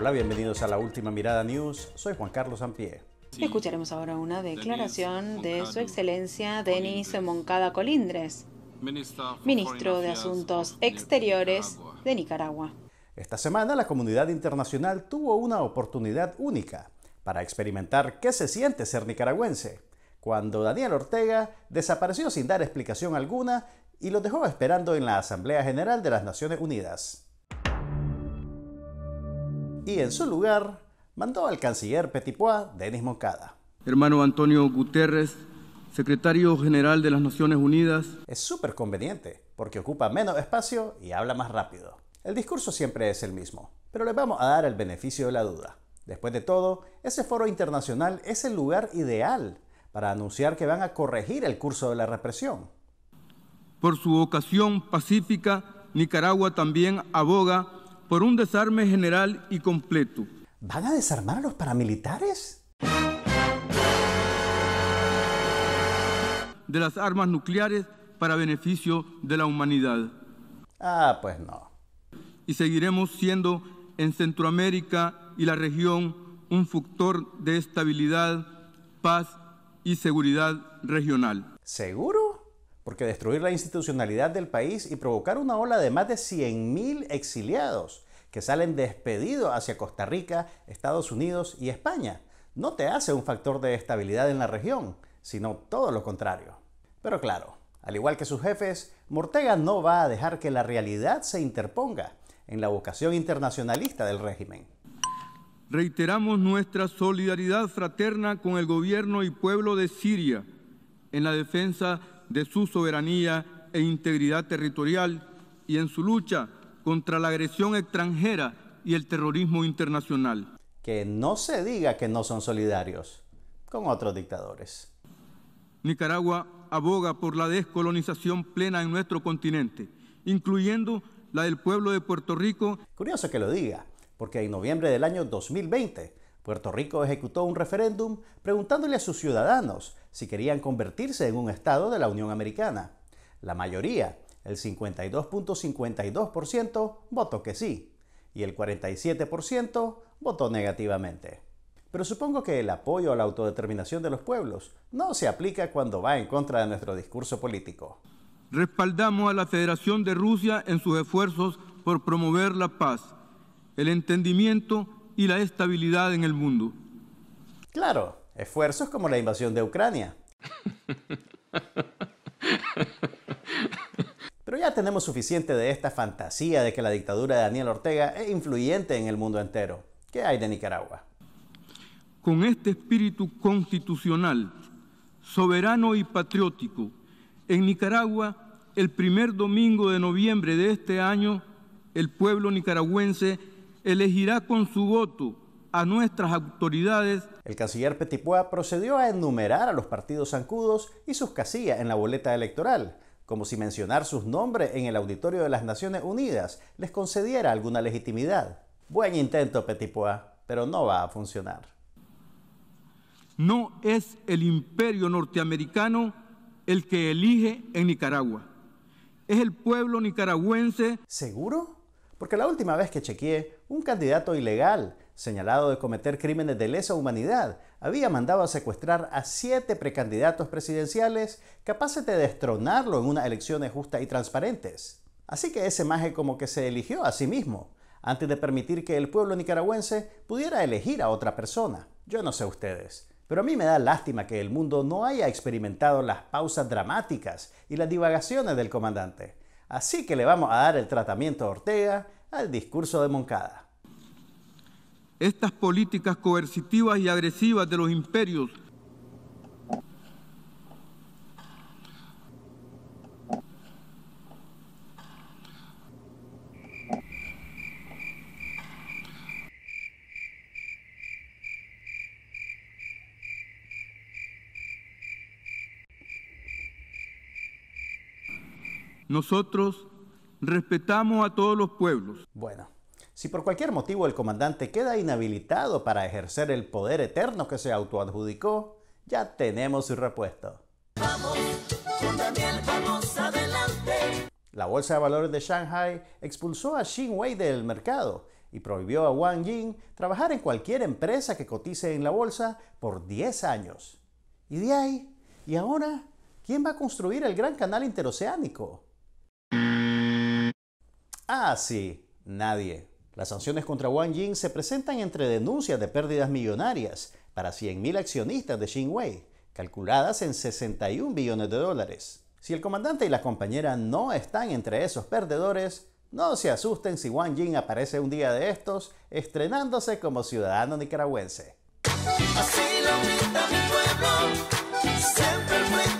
Hola, bienvenidos a la última mirada news. Soy Juan Carlos Ampie. Escucharemos ahora una declaración de Su Excelencia Denis Moncada Colindres, ministro de Asuntos Exteriores de Nicaragua. Esta semana la comunidad internacional tuvo una oportunidad única para experimentar qué se siente ser nicaragüense, cuando Daniel Ortega desapareció sin dar explicación alguna y lo dejó esperando en la Asamblea General de las Naciones Unidas y en su lugar mandó al canciller Petipois, Denis Moncada. Hermano Antonio Guterres, secretario general de las Naciones Unidas. Es súper conveniente, porque ocupa menos espacio y habla más rápido. El discurso siempre es el mismo, pero le vamos a dar el beneficio de la duda. Después de todo, ese foro internacional es el lugar ideal para anunciar que van a corregir el curso de la represión. Por su vocación pacífica, Nicaragua también aboga por un desarme general y completo. ¿Van a desarmar a los paramilitares? De las armas nucleares para beneficio de la humanidad. Ah, pues no. Y seguiremos siendo en Centroamérica y la región un factor de estabilidad, paz y seguridad regional. ¿Seguro? porque destruir la institucionalidad del país y provocar una ola de más de 100.000 exiliados que salen despedidos hacia Costa Rica, Estados Unidos y España, no te hace un factor de estabilidad en la región, sino todo lo contrario. Pero claro, al igual que sus jefes, Mortega no va a dejar que la realidad se interponga en la vocación internacionalista del régimen. Reiteramos nuestra solidaridad fraterna con el gobierno y pueblo de Siria en la defensa de su soberanía e integridad territorial y en su lucha contra la agresión extranjera y el terrorismo internacional. Que no se diga que no son solidarios con otros dictadores. Nicaragua aboga por la descolonización plena en nuestro continente, incluyendo la del pueblo de Puerto Rico. Curioso que lo diga, porque en noviembre del año 2020 Puerto Rico ejecutó un referéndum preguntándole a sus ciudadanos si querían convertirse en un Estado de la Unión Americana. La mayoría, el 52.52%, votó que sí y el 47% votó negativamente. Pero supongo que el apoyo a la autodeterminación de los pueblos no se aplica cuando va en contra de nuestro discurso político. Respaldamos a la Federación de Rusia en sus esfuerzos por promover la paz, el entendimiento y la estabilidad en el mundo. Claro, esfuerzos como la invasión de Ucrania. Pero ya tenemos suficiente de esta fantasía de que la dictadura de Daniel Ortega es influyente en el mundo entero. ¿Qué hay de Nicaragua? Con este espíritu constitucional, soberano y patriótico, en Nicaragua, el primer domingo de noviembre de este año, el pueblo nicaragüense elegirá con su voto a nuestras autoridades. El canciller Petipoa procedió a enumerar a los partidos zancudos y sus casillas en la boleta electoral, como si mencionar sus nombres en el auditorio de las Naciones Unidas les concediera alguna legitimidad. Buen intento, Petipoa, pero no va a funcionar. No es el imperio norteamericano el que elige en Nicaragua. Es el pueblo nicaragüense. ¿Seguro? Porque la última vez que chequeé, un candidato ilegal, señalado de cometer crímenes de lesa humanidad, había mandado a secuestrar a siete precandidatos presidenciales capaces de destronarlo en unas elecciones justas y transparentes. Así que ese maje como que se eligió a sí mismo, antes de permitir que el pueblo nicaragüense pudiera elegir a otra persona. Yo no sé ustedes, pero a mí me da lástima que el mundo no haya experimentado las pausas dramáticas y las divagaciones del comandante Así que le vamos a dar el tratamiento a Ortega al discurso de Moncada. Estas políticas coercitivas y agresivas de los imperios Nosotros respetamos a todos los pueblos. Bueno, si por cualquier motivo el comandante queda inhabilitado para ejercer el poder eterno que se autoadjudicó, ya tenemos su repuesto. Vamos, vamos adelante. La Bolsa de Valores de Shanghai expulsó a Xin Wei del mercado y prohibió a Wang Ying trabajar en cualquier empresa que cotice en la bolsa por 10 años. Y de ahí, ¿y ahora quién va a construir el gran canal interoceánico? Ah, sí, nadie. Las sanciones contra Wang Jing se presentan entre denuncias de pérdidas millonarias para 100.000 accionistas de Xinhua, calculadas en 61 billones de dólares. Si el comandante y la compañera no están entre esos perdedores, no se asusten si Wang Jing aparece un día de estos estrenándose como ciudadano nicaragüense. mi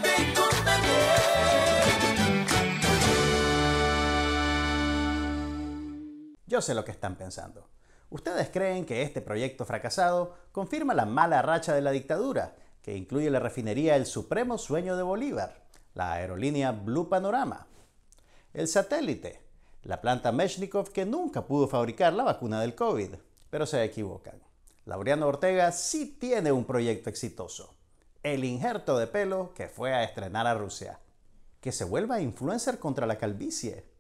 Yo sé lo que están pensando. Ustedes creen que este proyecto fracasado confirma la mala racha de la dictadura, que incluye la refinería El Supremo Sueño de Bolívar, la aerolínea Blue Panorama, el satélite, la planta Meshnikov que nunca pudo fabricar la vacuna del COVID, pero se equivocan. Laureano Ortega sí tiene un proyecto exitoso, el injerto de pelo que fue a estrenar a Rusia. Que se vuelva influencer contra la calvicie.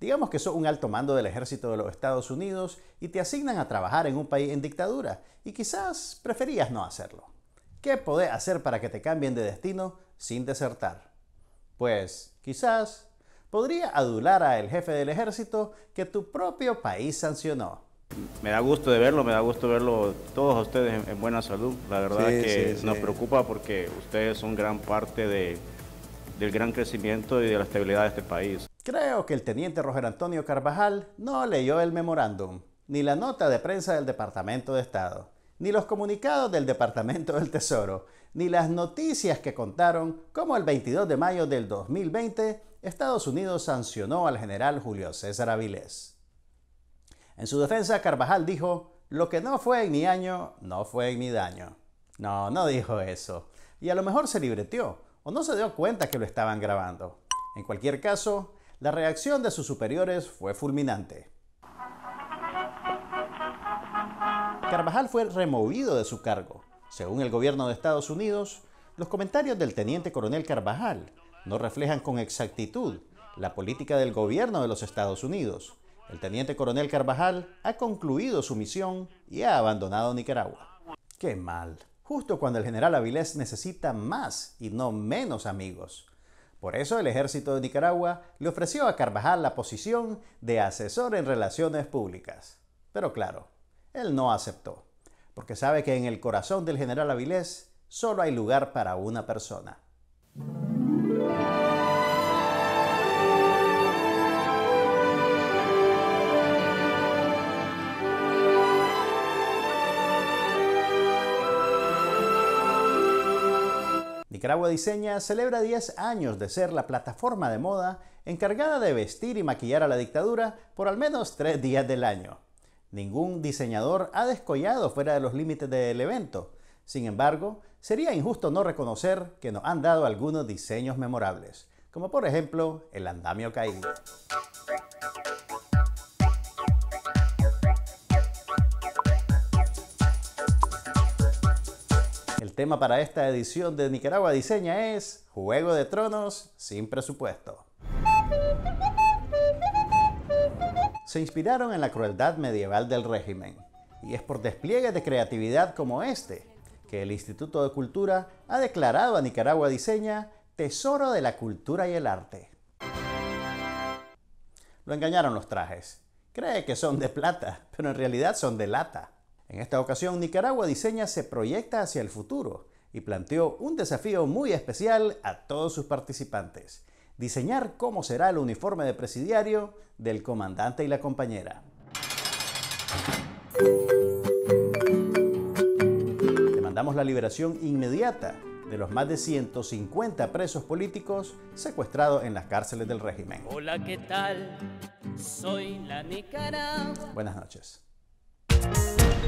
Digamos que sos un alto mando del ejército de los Estados Unidos y te asignan a trabajar en un país en dictadura y quizás preferías no hacerlo. ¿Qué podés hacer para que te cambien de destino sin desertar? Pues quizás podría adular al jefe del ejército que tu propio país sancionó. Me da gusto de verlo, me da gusto verlo todos ustedes en, buena salud. La verdad es que nos preocupa porque ustedes son gran parte del gran crecimiento y de la estabilidad de este país. Creo que el teniente Roger Antonio Carvajal no leyó el memorándum, ni la nota de prensa del Departamento de Estado, ni los comunicados del Departamento del Tesoro, ni las noticias que contaron cómo el 22 de mayo del 2020 Estados Unidos sancionó al general Julio César Avilés. En su defensa, Carvajal dijo, lo que no fue en mi año, no fue en mi daño. No, no dijo eso. Y a lo mejor se libreteó o no se dio cuenta que lo estaban grabando. En cualquier caso, la reacción de sus superiores fue fulminante. Carvajal fue removido de su cargo. Según el gobierno de Estados Unidos, los comentarios del teniente coronel Carvajal no reflejan con exactitud la política del gobierno de los Estados Unidos. El teniente coronel Carvajal ha concluido su misión y ha abandonado Nicaragua. ¡Qué mal! Justo cuando el general Avilés necesita más y no menos amigos. Por eso el ejército de Nicaragua le ofreció a Carvajal la posición de asesor en relaciones públicas. Pero claro, él no aceptó, porque sabe que en el corazón del general Avilés solo hay lugar para una persona. Nicaragua Diseña celebra 10 años de ser la plataforma de moda encargada de vestir y maquillar a la dictadura por al menos 3 días del año. Ningún diseñador ha descollado fuera de los límites del evento. Sin embargo, sería injusto no reconocer que nos han dado algunos diseños memorables, como por ejemplo el andamio caído. tema para esta edición de Nicaragua Diseña es Juego de Tronos sin presupuesto. Se inspiraron en la crueldad medieval del régimen, y es por despliegue de creatividad como este que el Instituto de Cultura ha declarado a Nicaragua Diseña Tesoro de la Cultura y el Arte. Lo engañaron los trajes. Cree que son de plata, pero en realidad son de lata. En esta ocasión, Nicaragua Diseña se proyecta hacia el futuro y planteó un desafío muy especial a todos sus participantes. Diseñar cómo será el uniforme de presidiario del comandante y la compañera. Demandamos la liberación inmediata de los más de 150 presos políticos secuestrados en las cárceles del régimen. Hola, ¿qué tal? Soy la Nicaragua. Buenas noches.